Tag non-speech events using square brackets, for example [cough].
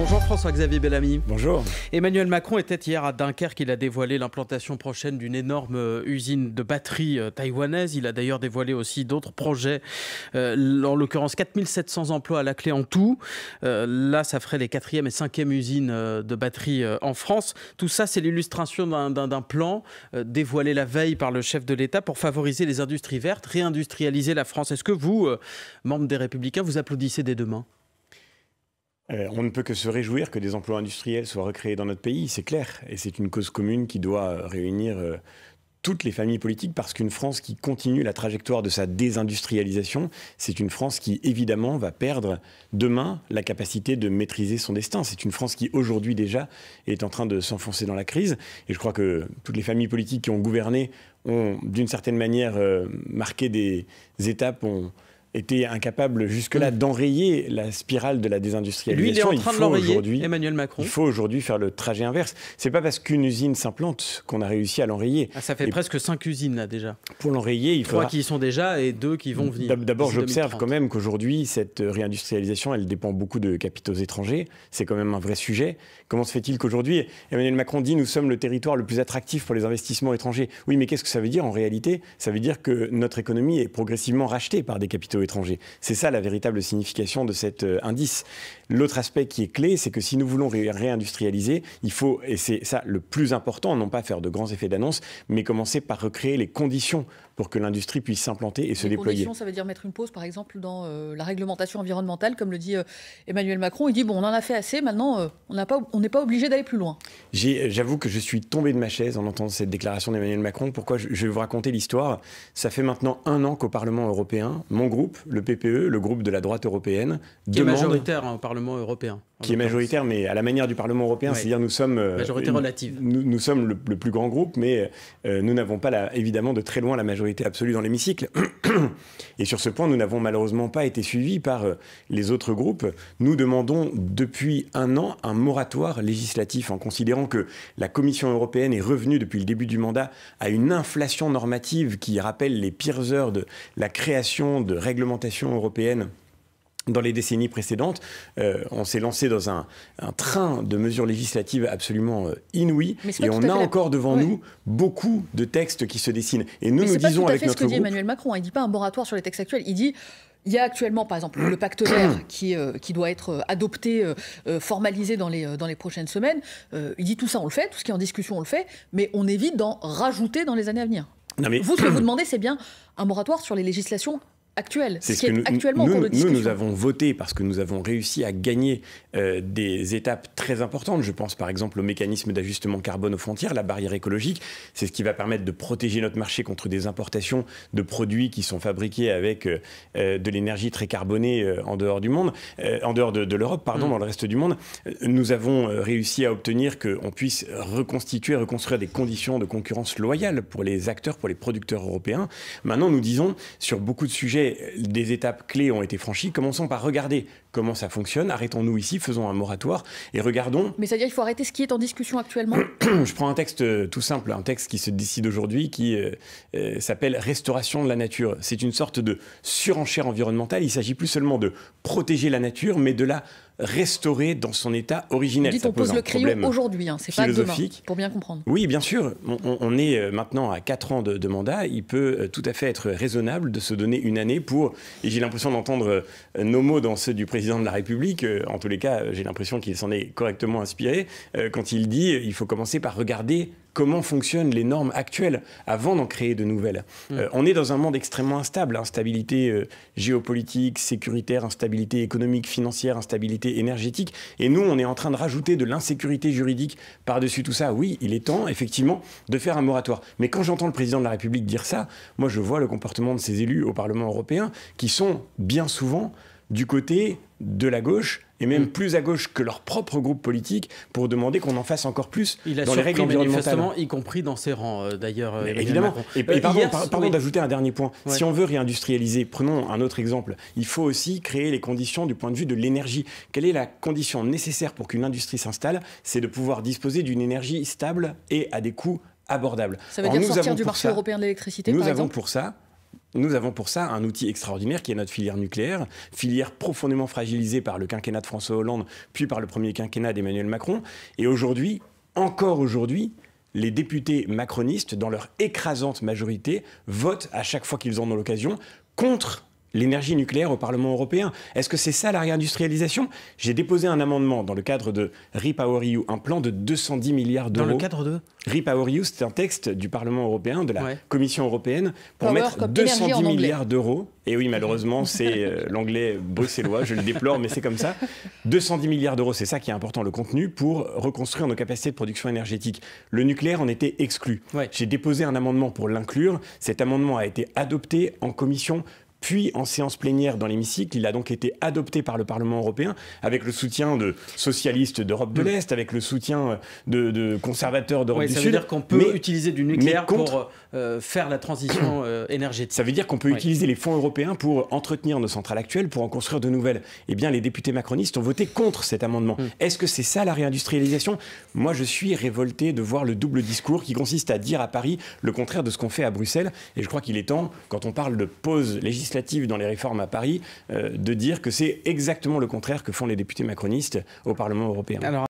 Bonjour François-Xavier Bellamy. Bonjour. Emmanuel Macron était hier à Dunkerque. Il a dévoilé l'implantation prochaine d'une énorme euh, usine de batterie euh, taïwanaise. Il a d'ailleurs dévoilé aussi d'autres projets, euh, en l'occurrence 4700 emplois à la clé en tout. là, ça ferait les quatrième et cinquième usines de batterie en France. Tout ça, c'est l'illustration d'un plan dévoilé la veille par le chef de l'État pour favoriser les industries vertes, réindustrialiser la France. Est-ce que vous, membre des Républicains, vous applaudissez dès demain euh, on ne peut que se réjouir que des emplois industriels soient recréés dans notre pays, c'est clair. Et c'est une cause commune qui doit euh, réunir euh, toutes les familles politiques parce qu'une France qui continue la trajectoire de sa désindustrialisation, c'est une France qui évidemment va perdre demain la capacité de maîtriser son destin. C'est une France qui aujourd'hui déjà est en train de s'enfoncer dans la crise. Et je crois que toutes les familles politiques qui ont gouverné ont d'une certaine manière marqué des étapes, était incapable jusque-là mm. d'enrayer la spirale de la désindustrialisation. Lui, il est en train de l'enrayer, Emmanuel Macron. Il faut aujourd'hui faire le trajet inverse. C'est pas parce qu'une usine s'implante qu'on a réussi à l'enrayer. Ah, ça fait presque cinq usines, là, déjà. Pour l'enrayer, il faut. Faudra... Trois qui y sont déjà et deux qui vont venir. D'abord, j'observe quand même qu'aujourd'hui, cette réindustrialisation, elle dépend beaucoup de capitaux étrangers. C'est quand même un vrai sujet. Comment se fait-il qu'aujourd'hui, Emmanuel Macron dit nous sommes le territoire le plus attractif pour les investissements étrangers Oui, mais qu'est-ce que ça veut dire en réalité Ça veut dire que notre économie est progressivement rachetée par des capitaux c'est ça la véritable signification de cet euh, indice. L'autre aspect qui est clé, c'est que si nous voulons réindustrialiser, il faut, et c'est ça le plus important, non pas faire de grands effets d'annonce, mais commencer par recréer les conditions pour que l'industrie puisse s'implanter et se les déployer. Conditions, ça veut dire mettre une pause, par exemple, dans euh, la réglementation environnementale, comme le dit euh, Emmanuel Macron. Il dit bon, on en a fait assez, maintenant, on n'est pas obligé d'aller plus loin. J'avoue que je suis tombé de ma chaise en entendant cette déclaration d'Emmanuel Macron. Pourquoi je, vais vous raconter l'histoire Ça fait maintenant un an qu'au Parlement européen, mon groupe, le PPE, le groupe de la droite européenne, qui demande... est majoritaire hein, au Parlement européen qui est majoritaire, mais à la manière du Parlement européen, c'est-à-dire nous sommes euh, majorité relative. Nous, sommes le, plus grand groupe, mais euh, nous n'avons pas évidemment de très loin la majorité absolue dans l'hémicycle. Et sur ce point, nous n'avons malheureusement pas été suivis par euh, les autres groupes. Nous demandons depuis un an un moratoire législatif, en considérant que la Commission européenne est revenue depuis le début du mandat à une inflation normative qui rappelle les pires heures de la création de réglementations européennes dans les décennies précédentes, euh, on s'est lancé dans un, train de mesures législatives absolument euh, inouïes. Et on a encore devant nous beaucoup de textes qui se dessinent. Et nous, nous disons tout avec fait ce que dit Emmanuel Macron, il ne dit pas un moratoire sur les textes actuels. Il dit il y a actuellement, par exemple, le pacte vert [clears throat] euh, qui, doit être adopté, formalisé dans les, prochaines semaines. il dit tout ça, on le fait, tout ce qui est en discussion, on le fait, mais on évite d'en rajouter dans les années à venir. mais... Vous, ce que vous [clears throat] demandez, c'est bien un moratoire sur les législations actuel. C'est ce, que nous, nous, nous, avons voté parce que nous avons réussi à gagner euh, des étapes très importantes. Je pense par exemple au mécanisme d'ajustement carbone aux frontières, la barrière écologique. C'est ce qui va permettre de protéger notre marché contre des importations de produits qui sont fabriqués avec euh, euh, de l'énergie très carbonée en dehors du monde, en dehors de, l'Europe, pardon, mm. dans le reste du monde. Nous avons réussi à obtenir qu'on puisse reconstituer, reconstruire des conditions de concurrence loyale pour les acteurs, pour les producteurs européens. Maintenant, nous disons sur beaucoup de sujets des étapes clés ont été franchies. Commençons par regarder comment ça fonctionne. Arrêtons-nous ici, faisons un moratoire et regardons. Mais c'est-à-dire qu'il faut arrêter ce qui est en discussion actuellement [clears throat] Je prends un texte euh, tout simple, un texte qui se décide aujourd'hui, qui euh, euh, s'appelle Restauration de la nature. C'est une sorte de surenchère environnementale. Il s'agit plus seulement de protéger la nature, mais de la restauré dans son état originel. Dites, on pose, le crayon aujourd'hui, hein, c'est pas demain, pour bien comprendre. Oui, bien sûr. On, est euh, maintenant à 4 ans de, mandat. Il peut euh, tout à fait être raisonnable de se donner une année pour, et j'ai l'impression d'entendre euh, nos mots dans ceux du président de la République, en tous les cas, j'ai l'impression qu'il s'en est correctement inspiré, quand il dit il faut commencer par regarder comment fonctionnent les normes actuelles avant d'en créer de nouvelles. Mm. Euh, on est dans un monde extrêmement instable, instabilité euh, géopolitique, sécuritaire, instabilité économique, financière, instabilité énergétique. Et nous, on est en train de rajouter de l'insécurité juridique par-dessus tout ça. Oui, il est temps, effectivement, de faire un moratoire. Mais quand j'entends le président de la République dire ça, moi, je vois le comportement de ses élus au Parlement européen qui sont bien souvent du côté de la gauche et même hmm. plus à gauche que leur propre groupe politique pour demander qu'on en fasse encore plus Il dans les règles environnementales. y compris dans ses rangs euh, d'ailleurs. évidemment. Et, euh, pardon, d'ajouter un dernier point. Si on veut réindustrialiser, prenons un autre exemple. Il faut aussi créer les conditions du point de vue de l'énergie. Quelle est la condition nécessaire pour qu'une industrie s'installe C'est de pouvoir disposer d'une énergie stable et à des coûts abordables. Ça veut dire sortir du marché européen de l'électricité. Nous avons pour ça nous avons pour ça un outil extraordinaire qui est notre filière nucléaire, filière profondément fragilisée par le quinquennat de François Hollande, puis par le premier quinquennat d'Emmanuel Macron. Et aujourd'hui, encore aujourd'hui, les députés macronistes, dans leur écrasante majorité, votent à chaque fois qu'ils en ont l'occasion contre l'énergie nucléaire au Parlement européen. Est-ce que c'est ça la réindustrialisation J'ai déposé un amendement dans le cadre de You, un plan de 210 milliards d'euros. Dans le cadre de REPowerEU, c'est un texte du Parlement européen, de la Commission européenne, pour mettre 210 milliards d'euros. Et oui, malheureusement, c'est euh, l'anglais bruxellois, je le déplore, mais c'est comme ça. 210 milliards d'euros, c'est ça qui est important, le contenu, pour reconstruire nos capacités de production énergétique. Le nucléaire en était exclu. J'ai déposé un amendement pour l'inclure. Cet amendement a été adopté en commission puis en séance plénière dans l'hémicycle. Il a donc été adopté par le Parlement européen avec le soutien de socialistes d'Europe de mm. l'Est, avec le soutien euh, de, conservateurs d'Europe du Sud. Sud. Ça veut dire qu'on peut utiliser du nucléaire pour euh, faire la transition [clears throat] euh, énergétique. Ça veut dire qu'on peut utiliser les fonds européens pour entretenir nos centrales actuelles, pour en construire de nouvelles. Eh bien, les députés macronistes ont voté contre cet amendement. Mm. Est-ce que c'est ça la réindustrialisation Moi, je suis révolté de voir le double discours qui consiste à dire à Paris le contraire de ce qu'on fait à Bruxelles. Et je crois qu'il est temps, quand on parle de pause législative, dans les réformes à Paris, euh, de dire que c'est exactement le contraire que font les députés macronistes au Parlement européen.